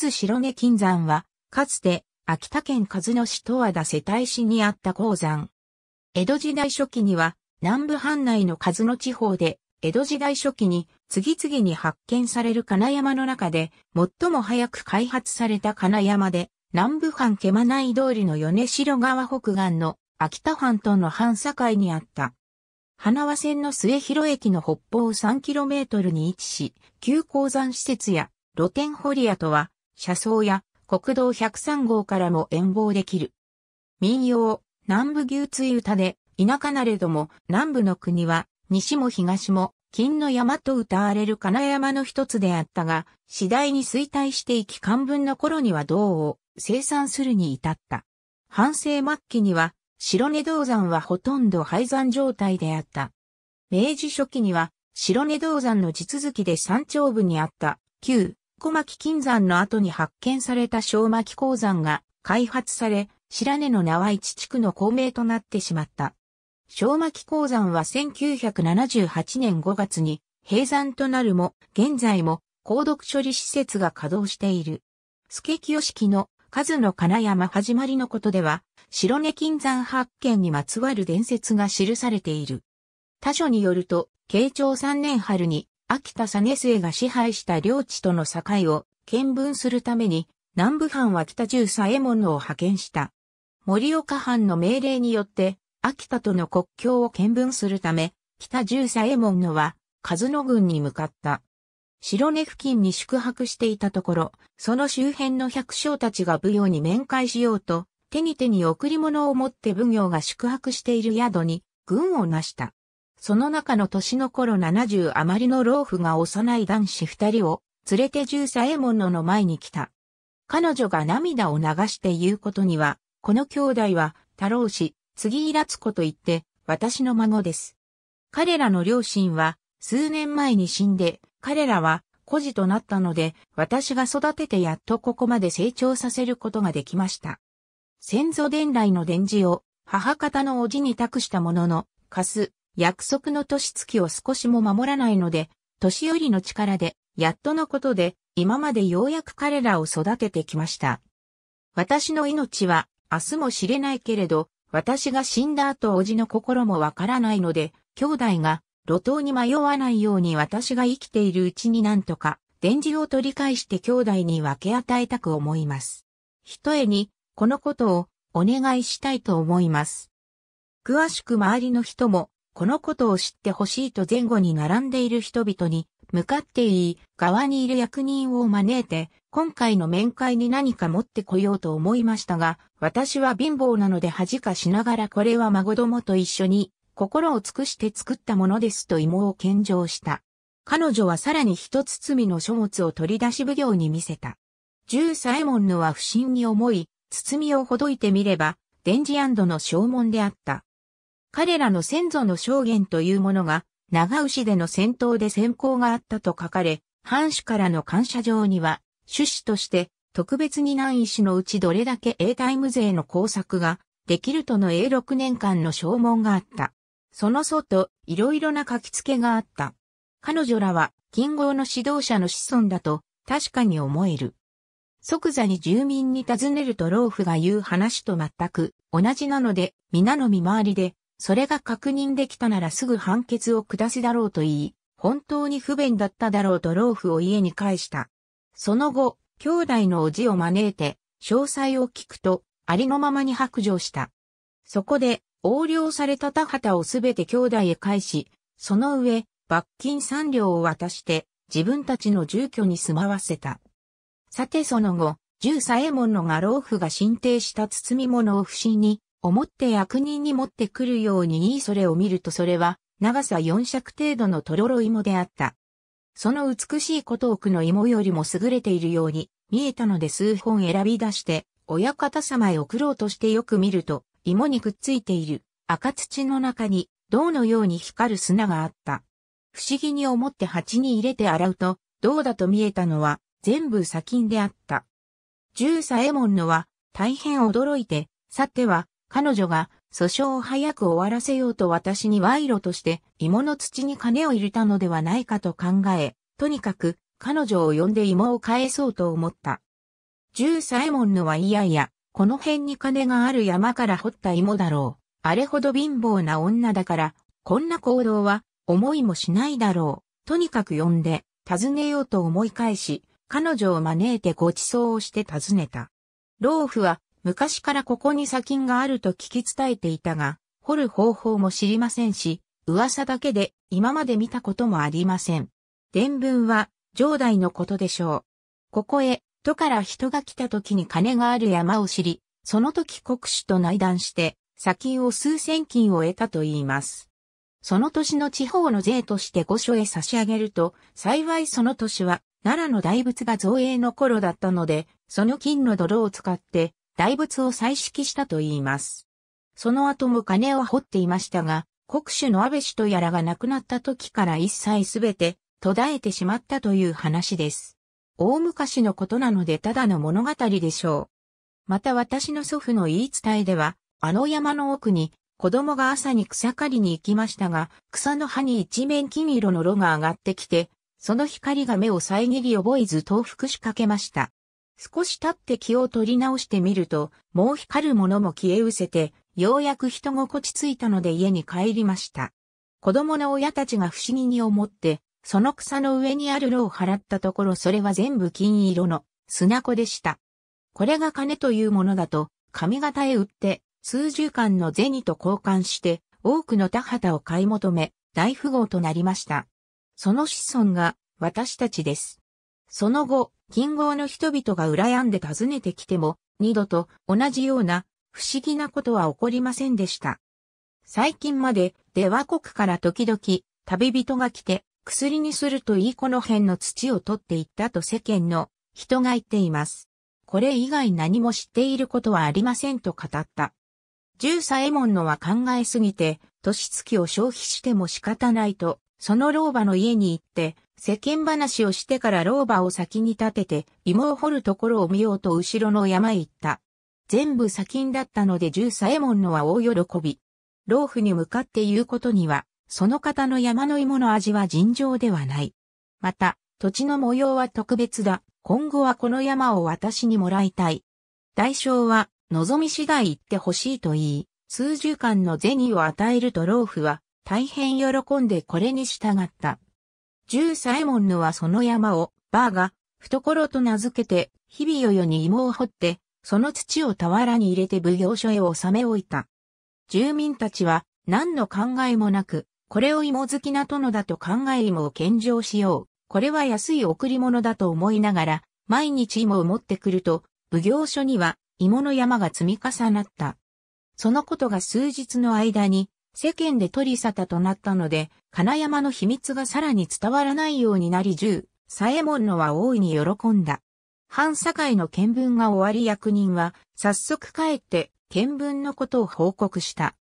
津白根金山は、かつて、秋田県和野市と和田世帯市にあった鉱山。江戸時代初期には、南部藩内の和野地方で、江戸時代初期に次々に発見される金山の中で、最も早く開発された金山で、南部藩毛間内通りの米城川北岸の秋田藩との藩境にあった。花輪線の末広駅の北方 3km に位置し、旧鉱山施設や露天掘り屋とは車窓や国道103号からも遠望できる。民謡、南部牛追歌で、田舎なれども、南部の国は、西も東も、金の山と歌われる金山の一つであったが、次第に衰退していき漢文の頃には銅を生産するに至った。半世末期には、白根銅山はほとんど廃山状態であった。明治初期には、白根銅山の地続きで山頂部にあった、旧、小牧金山の後に発見された小牧鉱山が開発され、白根の名は一地区の公名となってしまった。小牧鉱山は1978年5月に閉山となるも、現在も鉱毒処理施設が稼働している。助清式の数の金山始まりのことでは、白根金山発見にまつわる伝説が記されている。他書によると、慶長3年春に秋田根末が支配した領地との境を見分するために、南部藩は北中佐衛門を派遣した。森岡藩の命令によって、秋田との国境を見分するため、北中佐衛門のは、和野郡に向かった。白根付近に宿泊していたところ、その周辺の百姓たちが武行に面会しようと、手に手に贈り物を持って奉行が宿泊している宿に、軍を成した。その中の年の頃70余りの老婦が幼い男子二人を連れて十左衛門のの前に来た。彼女が涙を流して言うことには、この兄弟は太郎氏、杉いらつ子と言って、私の孫です。彼らの両親は数年前に死んで、彼らは孤児となったので、私が育ててやっとここまで成長させることができました。先祖伝来の伝授を母方のおじに託したものの、貸約束の年月を少しも守らないので、年寄りの力で、やっとのことで、今までようやく彼らを育ててきました。私の命は、明日も知れないけれど、私が死んだ後おじの心もわからないので、兄弟が路頭に迷わないように私が生きているうちになんとか、伝授を取り返して兄弟に分け与えたく思います。ひとえに、このことをお願いしたいと思います。詳しく周りの人もこのことを知ってほしいと前後に並んでいる人々に、向かって言い、側にいる役人を招いて、今回の面会に何か持ってこようと思いましたが、私は貧乏なので恥かしながらこれは孫どもと一緒に、心を尽くして作ったものですと芋を献上した。彼女はさらに一包罪の書物を取り出し奉行に見せた。十左衛門のは不審に思い、包みをほどいてみれば、電磁の証文であった。彼らの先祖の証言というものが、長牛での戦闘で先行があったと書かれ、藩主からの感謝状には、趣旨として、特別に難石のうちどれだけ英タイム勢の工作ができるとの英6年間の証文があった。その外、いろいろな書き付けがあった。彼女らは、金剛の指導者の子孫だと、確かに思える。即座に住民に尋ねると老夫が言う話と全く同じなので、皆の見回りでそれが確認できたならすぐ判決を下すだろうと言い、本当に不便だっただろうと老夫を家に返した。その後、兄弟の叔父を招いて、詳細を聞くと、ありのままに白状した。そこで、横領された田畑をすべて兄弟へ返し、その上、罰金三両を渡して、自分たちの住居に住まわせた。さてその後、十左衛門の画老夫が進呈した包み物を不審に思って役人に持ってくるようにいいそれを見るとそれは、長さ4尺程度のとろろ芋であった。その美しいことをくの芋よりも優れているように、見えたので数本選び出して、親方様へ送ろうとしてよく見ると、芋にくっついている赤土の中に、銅のように光る砂があった。不思議に思って鉢に入れて洗うと、銅だと見えたのは、全部砂金であった。十左衛門のは、大変驚いて、さては、彼女が訴訟を早く終わらせようと私に賄賂として芋の土に金を入れたのではないかと考え、とにかく彼女を呼んで芋を返そうと思った。十左門のはいやいや、この辺に金がある山から掘った芋だろう。あれほど貧乏な女だから、こんな行動は思いもしないだろう。とにかく呼んで、尋ねようと思い返し、彼女を招いてご馳走をして尋ねた。老夫は昔からここに砂金があると聞き伝えていたが、掘る方法も知りませんし、噂だけで今まで見たこともありません。伝聞は、上代のことでしょう。ここへ、都から人が来た時に金がある山を知り、その時国主と内談して、砂金を数千金を得たと言います。その年の地方の税として御所へ差し上げると、幸いその年は、奈良の大仏が造営の頃だったので、その金の泥を使って、大仏を再式したと言います。その後も金を掘っていましたが、国主の安倍氏とやらが亡くなった時から一切すべて途絶えてしまったという話です。大昔のことなのでただの物語でしょう。また私の祖父の言い伝えでは、あの山の奥に子供が朝に草刈りに行きましたが、草の葉に一面金色の炉が上がってきて、その光が目を遮り覚えず倒伏しかけました。少し経って気を取り直してみると、もう光るものも消え失せて、ようやく人心地ついたので家に帰りました。子供の親たちが不思議に思って、その草の上にある炉を払ったところそれは全部金色の砂子でした。これが金というものだと、髪型へ売って、数十間の銭と交換して、多くの田畑を買い求め、大富豪となりました。その子孫が私たちです。その後、近郷の人々が羨んで訪ねてきても、二度と同じような不思議なことは起こりませんでした。最近まで、出和国から時々、旅人が来て、薬にするといいこの辺の土を取っていったと世間の人が言っています。これ以外何も知っていることはありませんと語った。十左衛門のは考えすぎて、年月を消費しても仕方ないと、その老婆の家に行って、世間話をしてから老婆を先に立てて、芋を掘るところを見ようと後ろの山へ行った。全部砂金だったので十左衛門のは大喜び。老婦に向かって言うことには、その方の山の芋の味は尋常ではない。また、土地の模様は特別だ。今後はこの山を私にもらいたい。代償は、望み次第行ってほしいと言い、数十間の銭を与えると老婦は、大変喜んでこれに従った。十左衛門のはその山を、バーが、懐と名付けて、日々よよに芋を掘って、その土を俵に入れて奉行所へ納め置いた。住民たちは、何の考えもなく、これを芋好きな殿だと考え芋を献上しよう。これは安い贈り物だと思いながら、毎日芋を持ってくると、奉行所には芋の山が積み重なった。そのことが数日の間に、世間で取り沙汰となったので、金山の秘密がさらに伝わらないようになり1左衛門のは大いに喜んだ。反境の見聞が終わり役人は、早速帰って、見聞のことを報告した。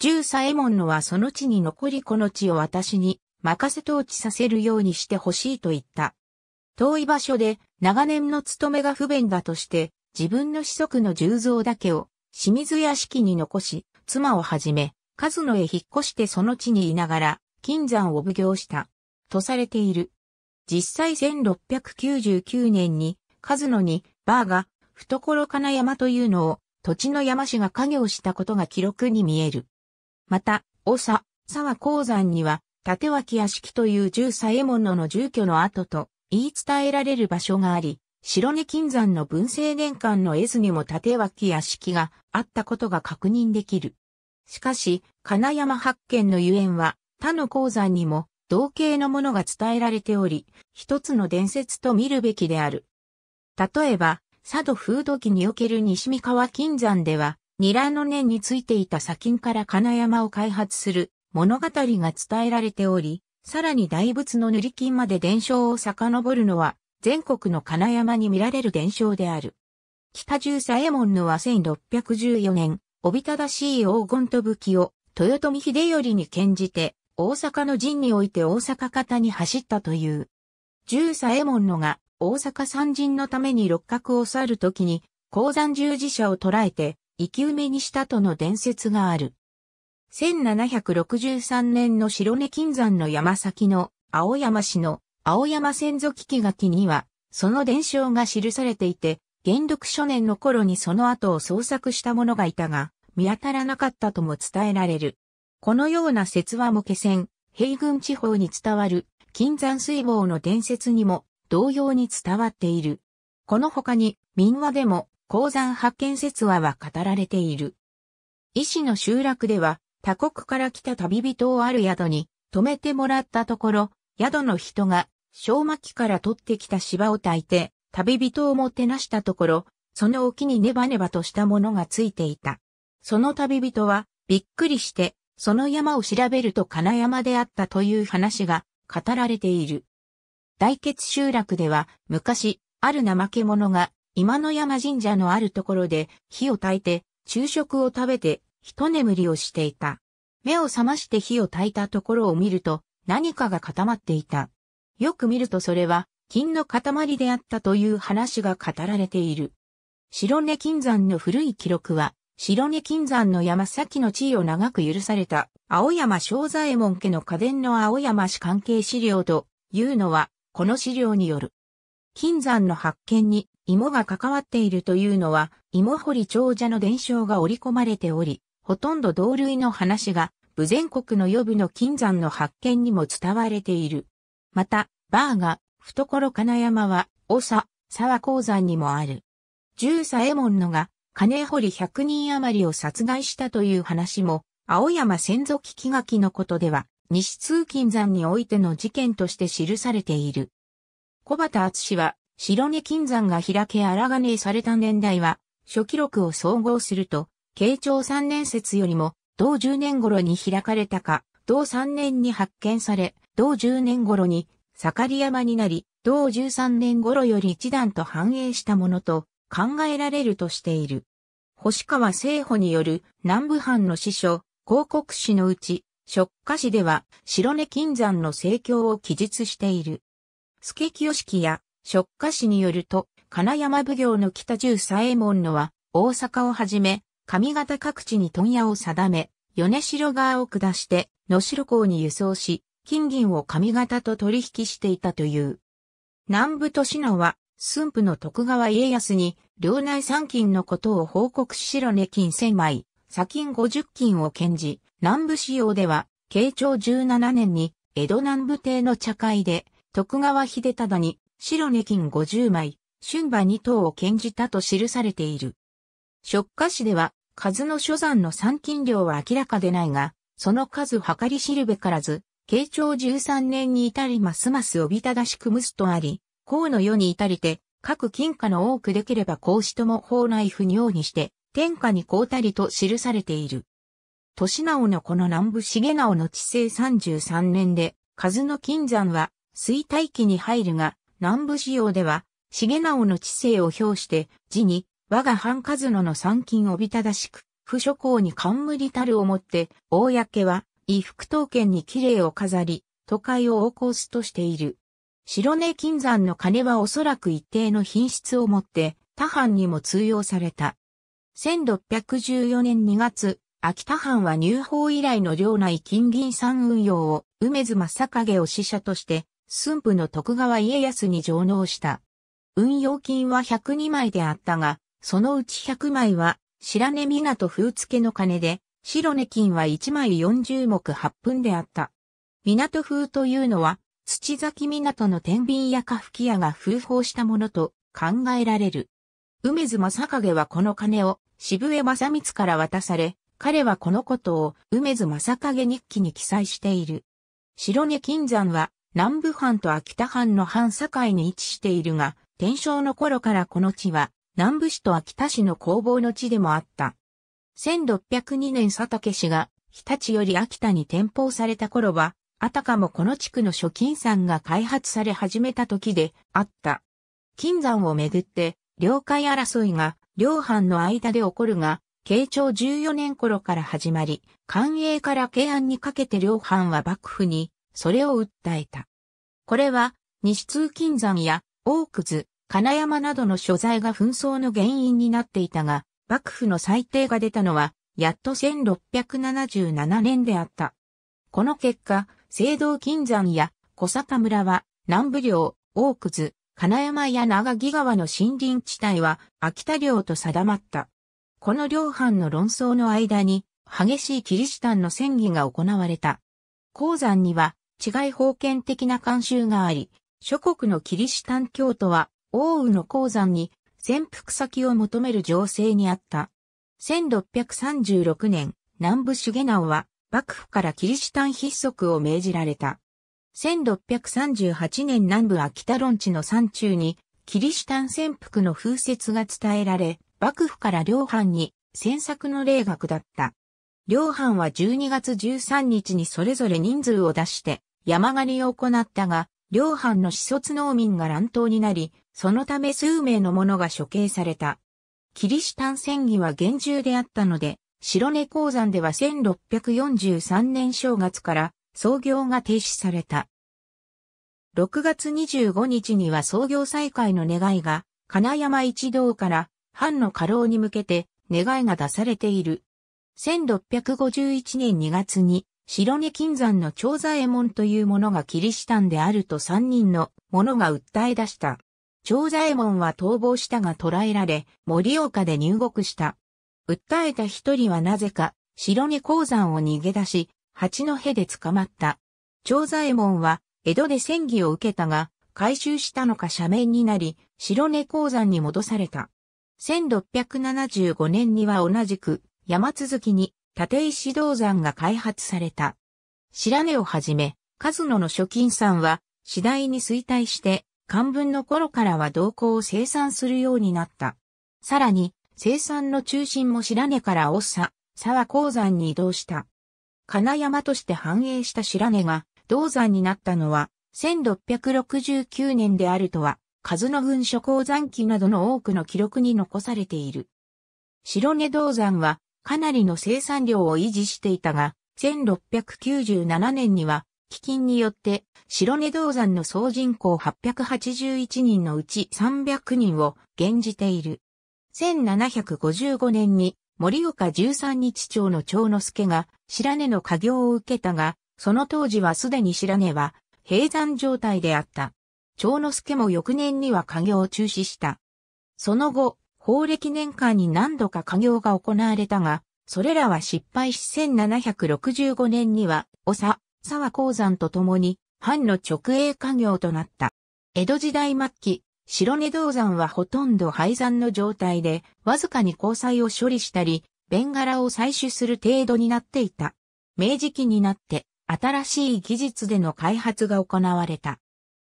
十左衛門のはその地に残りこの地を私に任せ統治させるようにしてほしいと言った。遠い場所で長年の務めが不便だとして、自分の子息の重蔵だけを清水屋敷に残し、妻をはじめ、ズ野へ引っ越してその地にいながら、金山を奉行した、とされている。実際1699年に、ズ野に、バーが、懐かな山というのを、土地の山氏が家業したことが記録に見える。また、長、佐沢鉱山には、縦脇屋敷という十左衛門のの住居の跡と言い伝えられる場所があり、白根金山の文政年間の絵図にも縦脇屋敷があったことが確認できる。しかし、金山発見のゆえんは、他の鉱山にも同型のものが伝えられており、一つの伝説と見るべきである。例えば、佐渡風土記における西三河金山では、ニラの根についていた砂金から金山を開発する物語が伝えられており、さらに大仏の塗り金まで伝承を遡るのは、全国の金山に見られる伝承である。北十左衛門のは1614年、おびただしい黄金と武器を豊臣秀頼に献じて、大阪の陣において大阪方に走ったという。十左衛門のが大阪三陣のために六角を去るときに、鉱山十字社を捕らえて、生き埋めにしたとの伝説がある。1763年の白根金山の山先の青山市の青山先祖危機垣には、その伝承が記されていて、元禄初年の頃にその後を創作した者がいたが、見当たらなかったとも伝えられる。このような説話も気仙、平軍地方に伝わる金山水防の伝説にも同様に伝わっている。この他に民話でも鉱山発見説話は語られている。医師の集落では他国から来た旅人をある宿に泊めてもらったところ、宿の人が小巻から取ってきた芝を焚いて旅人をもてなしたところ、その沖にネバネバとしたものがついていた。その旅人は、びっくりして、その山を調べると金山であったという話が語られている。大決集落では、昔、ある怠け者が、今の山神社のあるところで火を焚いて、昼食を食べて、一眠りをしていた。目を覚まして火を焚いたところを見ると、何かが固まっていた。よく見るとそれは、金の塊であったという話が語られている。白根金山の古い記録は、白根金山の山先の地位を長く許された、青山正左衛門家の家伝の青山氏関係資料というのは、この資料による。金山の発見に芋が関わっているというのは、芋掘り長者の伝承が織り込まれており、ほとんど同類の話が、武前国の予備の金山の発見にも伝われている。また、バーが、懐金山は、長、沢鉱山にもある。十左衛門のが、金堀100人余りを殺害したという話も、青山聞き書垣のことでは、西通勤山においての事件として記されている。小畑厚は、白根金山が開け荒金された年代は、初記録を総合すると、慶長3年説よりも、同10年頃に開かれたか、同3年に発見され、同10年頃に、盛山になり、同13年頃より一段と繁栄したものと、考えられるとしている。星川聖保による南部藩の司書、広告誌のうち、食家誌では白根金山の盛況を記述している。助清式や食家誌によると、金山奉行の北十左衛門のは、大阪をはじめ、上方各地に問屋を定め、米城川を下して、野城港に輸送し、金銀を上方と取引していたという。南部都市のは、駿府の徳川家康に、領内三金のことを報告し白根金千枚、砂金五十金を献じ、南部仕様では、慶長十七年に、江戸南部邸の茶会で、徳川秀忠に、白根金五十枚、春馬二等を献じたと記されている。食家史では、数の所山の参勤量は明らかでないが、その数計り知るべからず、慶長十三年に至りますますおびただしくむすとあり、項の世に至りて、各金貨の多くできれば孔子とも法内不尿にして、天下に凍たりと記されている。年直のこの南部重直の治世33年で、数の金山は衰退期に入るが、南部仕様では、重直の治世を表して、字に、我が藩数野の参勤をびただしく、不諸行に冠たるをもって、公は、衣服刀剣に綺麗を飾り、都会を横行すとしている。白根金山の鐘はおそらく一定の品質をもって他藩にも通用された。1614年2月、秋田藩は入法以来の領内金銀山運用を梅津正影を使者として駿府の徳川家康に上納した。運用金は102枚であったが、そのうち100枚は白根港風付の鐘で、白根金は1枚40目8分であった。港風というのは、土崎港の天秤やフ吹屋が風報したものと考えられる。梅津正影はこの金を渋江正光から渡され、彼はこのことを梅津正影日記に記載している。白根金山は南部藩と秋田藩の藩境に位置しているが、天正の頃からこの地は南部市と秋田市の工房の地でもあった。1602年佐竹氏が日立より秋田に転封された頃は、あたかもこの地区の諸金山が開発され始めた時であった。金山をめぐって、領海争いが両藩の間で起こるが、慶長14年頃から始まり、官営から慶安にかけて両藩は幕府に、それを訴えた。これは、西通金山や、大屑、金山などの所在が紛争の原因になっていたが、幕府の裁定が出たのは、やっと1677年であった。この結果、青銅金山や小坂村は南部領、大津、金山や長木川の森林地帯は秋田領と定まった。この両藩の論争の間に激しいキリシタンの戦議が行われた。鉱山には違い封建的な慣習があり、諸国のキリシタン教徒は大宇の鉱山に潜伏先を求める情勢にあった。1636年、南部重直は幕府からキリシタン筆則を命じられた。1638年南部秋田論地の山中に、キリシタン潜伏の風説が伝えられ、幕府から両藩に戦索の霊が下った。両藩は12月13日にそれぞれ人数を出して山狩りを行ったが、両藩の始卒農民が乱闘になり、そのため数名の者が処刑された。キリシタン戦議は厳重であったので、白根鉱山では1643年正月から操業が停止された。6月25日には創業再開の願いが、金山一同から藩の過労に向けて願いが出されている。1651年2月に白根金山の長左衛門という者がキリシタンであると3人の者が訴え出した。長左衛門は逃亡したが捕らえられ、森岡で入国した。訴えた一人はなぜか、白根鉱山を逃げ出し、八の戸で捕まった。長左衛門は、江戸で戦議を受けたが、回収したのか斜面になり、白根鉱山に戻された。1675年には同じく、山続きに、立石銅山が開発された。白根をはじめ、数野の諸金山は、次第に衰退して、漢文の頃からは動向を生産するようになった。さらに、生産の中心も白根から大佐、沢鉱山に移動した。金山として繁栄した白根が、銅山になったのは、1669年であるとは、数の分諸鉱山記などの多くの記録に残されている。白根銅山は、かなりの生産量を維持していたが、1697年には、飢饉によって、白根銅山の総人口881人のうち300人を減じている。1755年に森岡13日町の長之助が白根の家業を受けたが、その当時はすでに白根は閉山状態であった。長之助も翌年には家業を中止した。その後、法暦年間に何度か家業が行われたが、それらは失敗し1765年には、おさ、沢鉱山と共に、藩の直営家業となった。江戸時代末期、白根銅山はほとんど廃山の状態で、わずかに鉱際を処理したり、ベンガラを採取する程度になっていた。明治期になって、新しい技術での開発が行われた。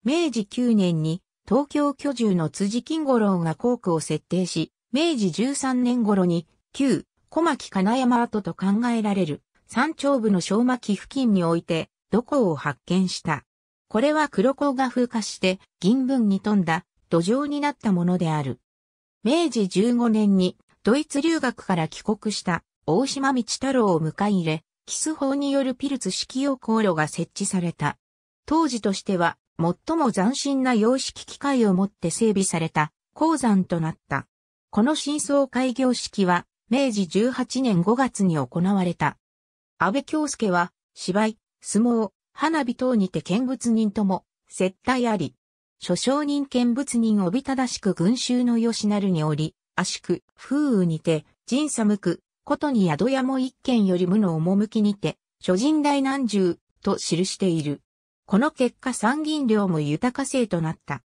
明治9年に、東京居住の辻金五郎が工区を設定し、明治13年頃に、旧、小牧金山跡と考えられる、山頂部の小牧付近において、土鉱を発見した。これは黒鉱が風化して、銀分に富んだ土壌になったものである。明治15年にドイツ留学から帰国した大島道太郎を迎え入れ、キス法によるピルツ式用航路が設置された。当時としては最も斬新な様式機械を持って整備された鉱山となった。この真相開業式は明治18年5月に行われた。安倍京介は芝居、相撲、花火等にて見物人とも接待あり、諸商人見物人おびただしく群衆の吉なるにおり、圧縮、風雨にて、人寒く、ことに宿屋も一軒より無の趣にて、諸人大難重、と記している。この結果参銀量も豊か性となった。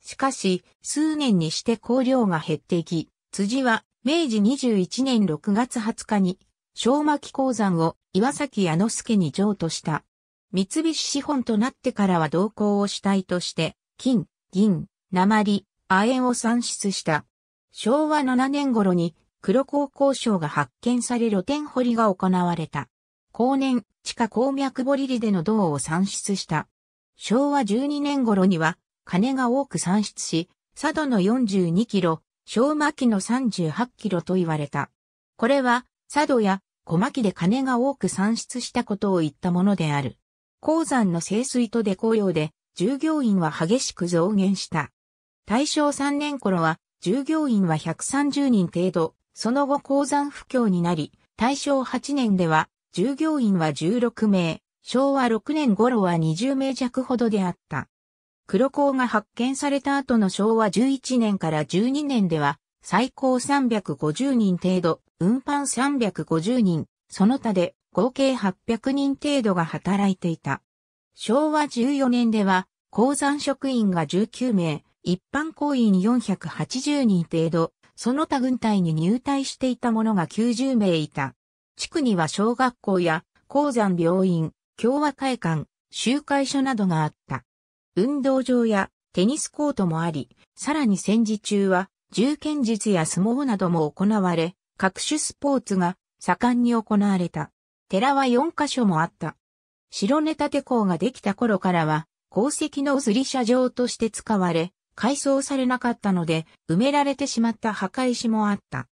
しかし、数年にして香料が減っていき、辻は明治21年6月20日に、小牧鉱山を岩崎矢之助に譲渡した。三菱資本となってからは同行を主体として、金、銀、鉛、亜鉛を産出した。昭和7年頃に黒鉱鉱床が発見され露天掘りが行われた。後年、地下鉱脈掘りでの銅を産出した。昭和12年頃には、金が多く産出し、佐渡の42キロ、昭和期の38キロと言われた。これは、佐渡や小牧で金が多く産出したことを言ったものである。鉱山の清水とで紅葉で、従業員は激しく増減した。大正3年頃は、従業員は130人程度、その後鉱山不況になり、大正8年では、従業員は16名、昭和6年頃は20名弱ほどであった。黒鉱が発見された後の昭和11年から12年では、最高350人程度、運搬350人、その他で合計800人程度が働いていた。昭和14年では、鉱山職員が19名、一般行員480人程度、その他軍隊に入隊していた者が90名いた。地区には小学校や鉱山病院、共和会館、集会所などがあった。運動場やテニスコートもあり、さらに戦時中は銃剣術や相撲なども行われ、各種スポーツが盛んに行われた。寺は4カ所もあった。白根建港ができた頃からは、鉱石のずり車場として使われ、改装されなかったので、埋められてしまった墓石もあった。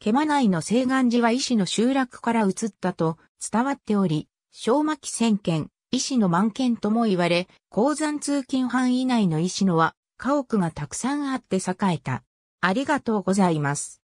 ケマ内の西岸寺は医師の集落から移ったと伝わっており、小牧千軒、医師の万軒とも言われ、鉱山通勤範囲内の医師のは、家屋がたくさんあって栄えた。ありがとうございます。